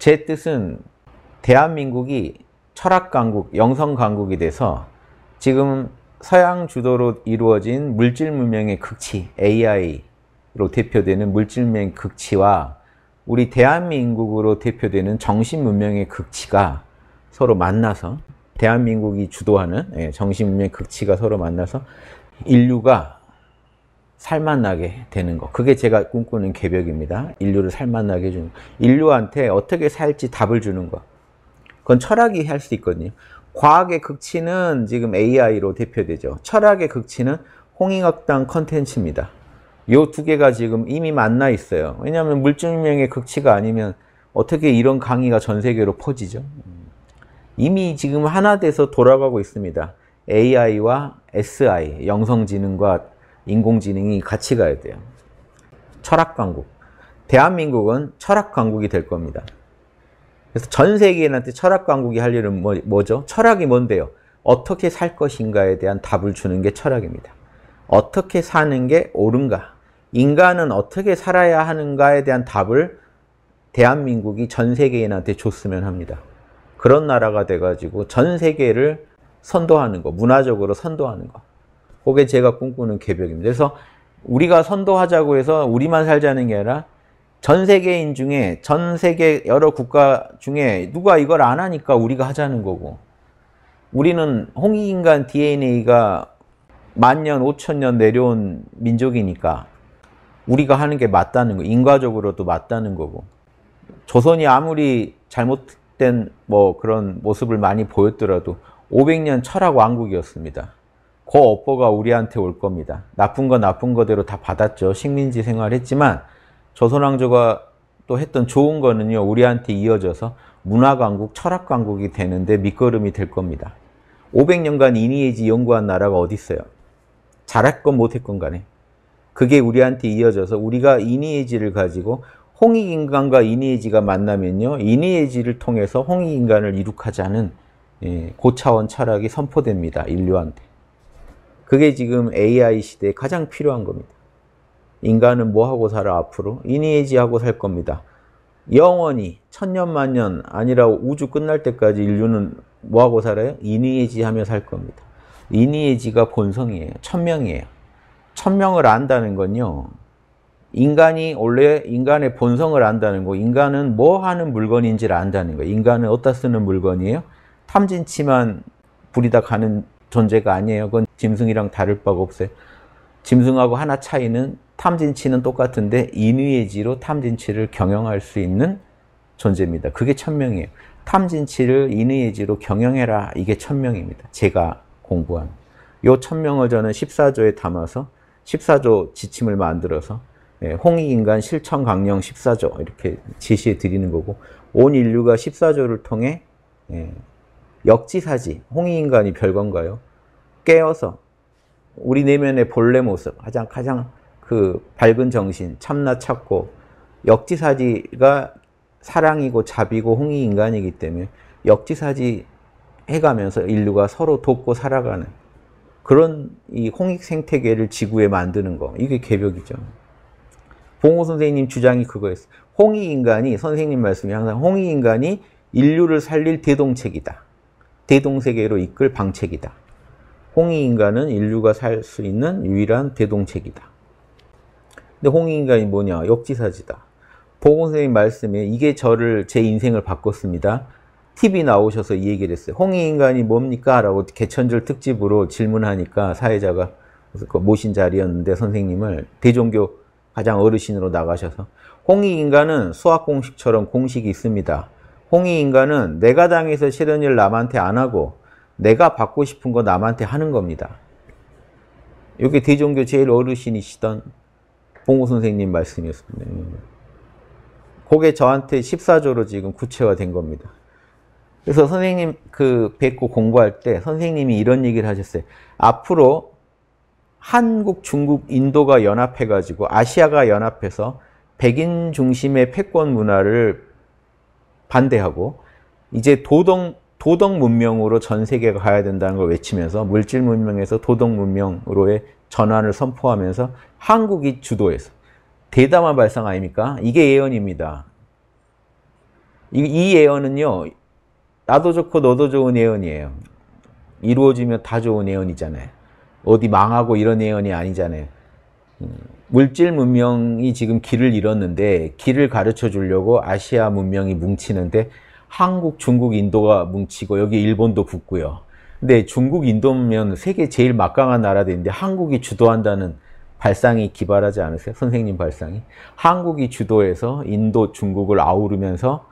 제 뜻은 대한민국이 철학강국, 영성강국이 돼서 지금 서양 주도로 이루어진 물질 문명의 극치, AI로 대표되는 물질 문명의 극치와 우리 대한민국으로 대표되는 정신 문명의 극치가 서로 만나서 대한민국이 주도하는 예, 정신 문명의 극치가 서로 만나서 인류가 살맛나게 되는 거 그게 제가 꿈꾸는 개벽입니다 인류를 살맛나게 해주는 인류한테 어떻게 살지 답을 주는 거 그건 철학이 할 수 있거든요 과학의 극치는 지금 AI로 대표되죠 철학의 극치는 홍익학당 컨텐츠입니다 요 두 개가 지금 이미 만나 있어요 왜냐하면 물증명의 극치가 아니면 어떻게 이런 강의가 전 세계로 퍼지죠 음. 이미 지금 하나 돼서 돌아가고 있습니다 AI와 SI, 영성지능과 인공지능이 같이 가야 돼요. 철학 강국. 대한민국은 철학 강국이 될 겁니다. 그래서 전 세계인한테 철학 강국이 할 일은 뭐, 뭐죠? 철학이 뭔데요? 어떻게 살 것인가에 대한 답을 주는 게 철학입니다. 어떻게 사는 게 옳은가? 인간은 어떻게 살아야 하는가에 대한 답을 대한민국이 전 세계인한테 줬으면 합니다. 그런 나라가 돼가지고 전 세계를 선도하는 거, 문화적으로 선도하는 거. 그게 제가 꿈꾸는 개벽입니다. 그래서 우리가 선도하자고 해서 우리만 살자는 게 아니라 전 세계인 중에 전 세계 여러 국가 중에 누가 이걸 안 하니까 우리가 하자는 거고 우리는 홍익인간 DNA가 만년 오천년 내려온 민족이니까 우리가 하는 게 맞다는 거 인과적으로도 맞다는 거고 조선이 아무리 잘못된 뭐 그런 모습을 많이 보였더라도 500년 철학 왕국이었습니다. 그 업보가 우리한테 올 겁니다. 나쁜 건 나쁜 거대로 다 받았죠. 식민지 생활했지만 조선왕조가 또 했던 좋은 거는요. 우리한테 이어져서 문화강국, 철학강국이 되는데 밑거름이 될 겁니다. 500년간 이니에지 이 연구한 나라가 어디 있어요? 잘했건 못했건 간에. 그게 우리한테 이어져서 우리가 이니에지를 이 가지고 홍익인간과 이니에지가 이 만나면요. 이니에지를 이 통해서 홍익인간을 이룩하자는 예, 고차원 철학이 선포됩니다. 인류한테. 그게 지금 AI 시대에 가장 필요한 겁니다. 인간은 뭐하고 살아 앞으로? 이니에지하고 살 겁니다. 영원히 천년만년 아니라 우주 끝날 때까지 인류는 뭐하고 살아요? 이니에지하며 살 겁니다. 이니에지가 본성이에요. 천명이에요. 천명을 안다는 건요. 인간이 원래 인간의 본성을 안다는 거, 인간은 뭐 하는 물건인지를 안다는 거. 인간은 어디다 쓰는 물건이에요? 탐진치만 부리다 가는 존재가 아니에요. 그건 짐승이랑 다를 바가 없어요. 짐승하고 하나 차이는 탐진치는 똑같은데 인위의지로 탐진치를 경영할 수 있는 존재입니다. 그게 천명이에요. 탐진치를 인의의지로 경영해라. 이게 천명입니다. 제가 공부한. 요 천명을 저는 14조에 담아서 14조 지침을 만들어서 예, 홍익인간 실천 강령 14조 이렇게 제시해 드리는 거고 온 인류가 14조를 통해 예, 역지사지, 홍익인간이 별건가요? 깨어서 우리 내면의 본래 모습, 가장 가장 그 밝은 정신, 참나 찾고 역지사지가 사랑이고 자비고 홍익인간이기 때문에 역지사지 해가면서 인류가 서로 돕고 살아가는 그런 이 홍익 생태계를 지구에 만드는 거 이게 개벽이죠. 봉호 선생님 주장이 그거였어요. 홍익 인간이 선생님 말씀이 항상 홍익 인간이 인류를 살릴 대동책이다. 대동세계로 이끌 방책이다. 홍익인간은 인류가 살 수 있는 유일한 대동책이다. 근데 홍익인간이 뭐냐? 역지사지다. 보건 생님 말씀에 이게 저를 제 인생을 바꿨습니다. TV 나오셔서 이 얘기를 했어요. 홍익인간이 뭡니까? 라고 개천절 특집으로 질문하니까 사회자가 그 모신 자리였는데 선생님을 대종교 가장 어르신으로 나가셔서 홍익인간은 수학공식처럼 공식이 있습니다. 홍의 인간은 내가 당해서 싫은 일 남한테 안 하고 내가 받고 싶은 거 남한테 하는 겁니다. 이게 대종교 제일 어르신이시던 봉호 선생님 말씀이었습니다. 그게 저한테 14조로 지금 구체화된 겁니다. 그래서 선생님 그 뵙고 공부할 때 선생님이 이런 얘기를 하셨어요. 앞으로 한국, 중국, 인도가 연합해가지고 아시아가 연합해서 백인 중심의 패권 문화를 반대하고 이제 도덕 도덕 문명으로 전 세계가 가야 된다는 걸 외치면서 물질 문명에서 도덕 문명으로의 전환을 선포하면서 한국이 주도해서 대담한 발상 아닙니까? 이게 예언입니다. 이, 이 예언은요. 나도 좋고 너도 좋은 예언이에요. 이루어지면 다 좋은 예언이잖아요. 어디 망하고 이런 예언이 아니잖아요. 음. 물질 문명이 지금 길을 잃었는데 길을 가르쳐 주려고 아시아 문명이 뭉치는데 한국, 중국, 인도가 뭉치고 여기 일본도 붙고요. 근데 중국, 인도면 세계 제일 막강한 나라들인데 한국이 주도한다는 발상이 기발하지 않으세요? 선생님 발상이. 한국이 주도해서 인도, 중국을 아우르면서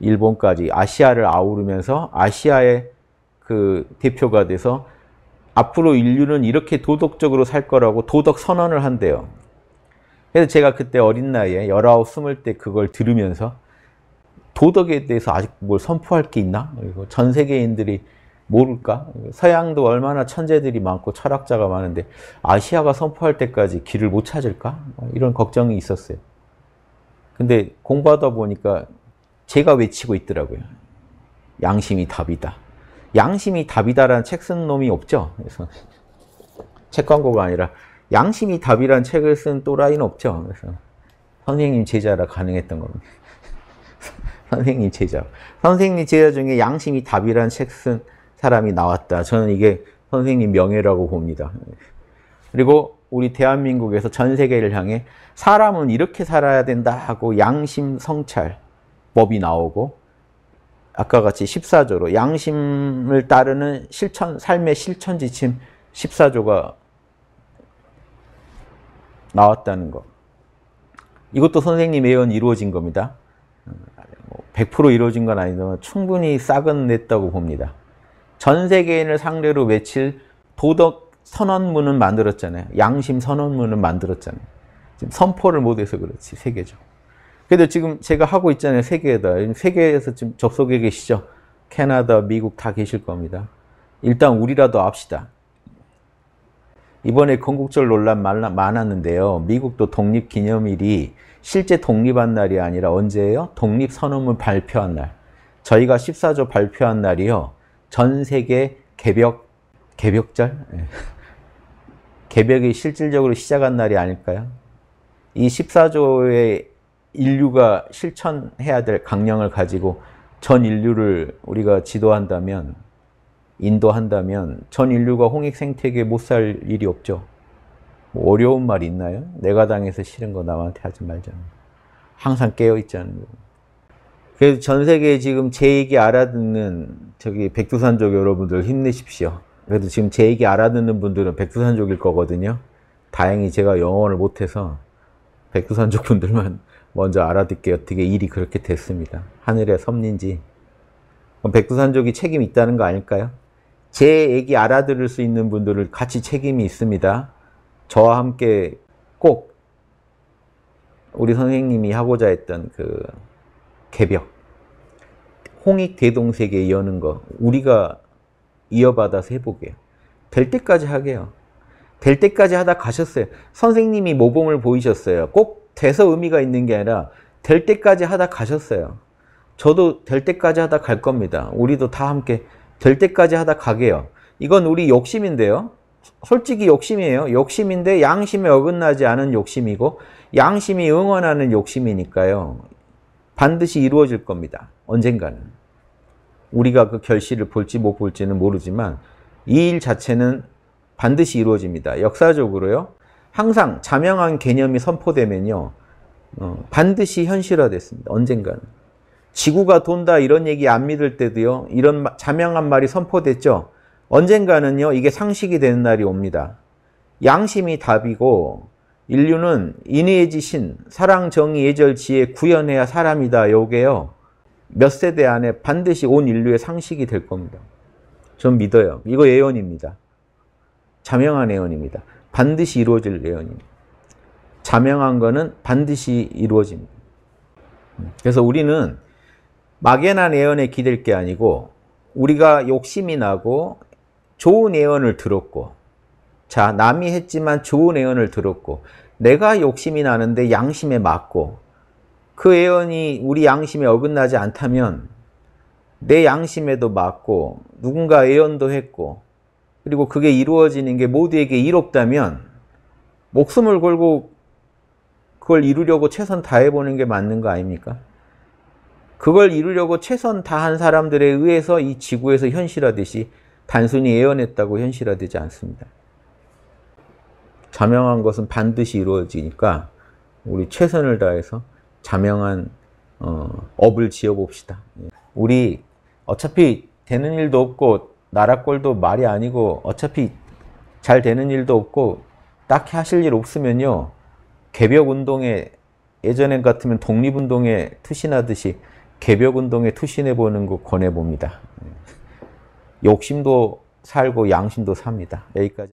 일본까지 아시아를 아우르면서 아시아의 그 대표가 돼서 앞으로 인류는 이렇게 도덕적으로 살 거라고 도덕 선언을 한대요. 그래서 제가 그때 어린 나이에 19, 20때 그걸 들으면서 도덕에 대해서 아직 뭘 선포할 게 있나? 뭐 전 세계인들이 모를까? 서양도 얼마나 천재들이 많고 철학자가 많은데 아시아가 선포할 때까지 길을 못 찾을까? 뭐 이런 걱정이 있었어요. 근데 공부하다 보니까 제가 외치고 있더라고요. 양심이 답이다. 양심이 답이다라는 책 쓴 놈이 없죠. 그래서 책 광고가 아니라 양심이 답이란 책을 쓴 또라이는 없죠. 그래서 선생님 제자라 가능했던 겁니다. 선생님 제자. 선생님 제자 중에 양심이 답이란 책쓴 사람이 나왔다. 저는 이게 선생님 명예라고 봅니다. 그리고 우리 대한민국에서 전 세계를 향해 사람은 이렇게 살아야 된다 하고 양심 성찰 법이 나오고 아까 같이 14조로 양심을 따르는 실천 삶의 실천 지침 14조가 나왔다는 것. 이것도 선생님 예언 이루어진 겁니다. 100% 뭐 이루어진 건 아니지만 충분히 싹은 냈다고 봅니다. 전 세계인을 상대로 외칠 도덕 선언문은 만들었잖아요. 양심 선언문은 만들었잖아요. 지금 선포를 못해서 그렇지, 세계적. 그래도 지금 제가 하고 있잖아요, 세계에다. 세계에서 지금 접속해 계시죠? 캐나다, 미국 다 계실 겁니다. 일단 우리라도 합시다. 이번에 건국절 논란 많았는데요. 미국도 독립기념일이 실제 독립한 날이 아니라 언제예요? 독립선언문 발표한 날. 저희가 14조 발표한 날이요. 전 세계 개벽, 개벽절? 예. 개벽이 실질적으로 시작한 날이 아닐까요? 이 14조의 인류가 실천해야 될 강령을 가지고 전 인류를 우리가 지도한다면 인도한다면 전 인류가 홍익 생태계 못 살 일이 없죠. 뭐 어려운 말 있나요? 내가 당해서 싫은 거 남한테 하지 말자는 거. 항상 깨어있자는 거. 그래서 전 세계에 지금 제 얘기 알아듣는 저기 백두산족 여러분들 힘내십시오. 그래도 지금 제 얘기 알아듣는 분들은 백두산족일 거거든요. 다행히 제가 영어를 못해서 백두산족 분들만 먼저 알아듣게 어떻게 일이 그렇게 됐습니다. 하늘의 섭리인지. 백두산족이 책임 있다는 거 아닐까요? 제 얘기 알아들을 수 있는 분들을 같이 책임이 있습니다. 저와 함께 꼭 우리 선생님이 하고자 했던 그 개벽, 홍익 대동세계 여는 거 우리가 이어받아서 해보게요. 될 때까지 하게요. 될 때까지 하다 가셨어요. 선생님이 모범을 보이셨어요. 꼭 돼서 의미가 있는 게 아니라 될 때까지 하다 가셨어요. 저도 될 때까지 하다 갈 겁니다. 우리도 다 함께 될 때까지 하다 가게요. 이건 우리 욕심인데요. 솔직히 욕심이에요. 욕심인데 양심에 어긋나지 않은 욕심이고 양심이 응원하는 욕심이니까요. 반드시 이루어질 겁니다. 언젠가는. 우리가 그 결실을 볼지 못 볼지는 모르지만 이 일 자체는 반드시 이루어집니다. 역사적으로요. 항상 자명한 개념이 선포되면요. 어, 반드시 현실화됐습니다. 언젠가는. 지구가 돈다 이런 얘기 안 믿을 때도요. 이런 자명한 말이 선포됐죠. 언젠가는요. 이게 상식이 되는 날이 옵니다. 양심이 답이고 인류는 인의의 지신, 사랑, 정의, 예절, 지혜 구현해야 사람이다. 요게요. 몇 세대 안에 반드시 온 인류의 상식이 될 겁니다. 전 믿어요. 이거 예언입니다. 자명한 예언입니다. 반드시 이루어질 예언입니다. 자명한 거는 반드시 이루어집니다. 음, 그래서 우리는 막연한 예언에 기댈 게 아니고 우리가 욕심이 나고 좋은 예언을 들었고 자 남이 했지만 좋은 예언을 들었고 내가 욕심이 나는데 양심에 맞고 그 예언이 우리 양심에 어긋나지 않다면 내 양심에도 맞고 누군가 예언도 했고 그리고 그게 이루어지는 게 모두에게 이롭다면 목숨을 걸고 그걸 이루려고 최선 다해보는 게 맞는 거 아닙니까? 그걸 이루려고 최선 다한 사람들에 의해서 이 지구에서 현실화되시 단순히 예언했다고 현실화되지 않습니다. 자명한 것은 반드시 이루어지니까 우리 최선을 다해서 자명한 어, 업을 지어봅시다. 우리 어차피 되는 일도 없고 나라 꼴도 말이 아니고 어차피 잘 되는 일도 없고 딱히 하실 일 없으면요. 개벽운동에 예전엔 같으면 독립운동에 투신하듯이 개벽운동에 투신해보는 거 권해봅니다. 예. 욕심도 살고 양심도 삽니다. 여기까지.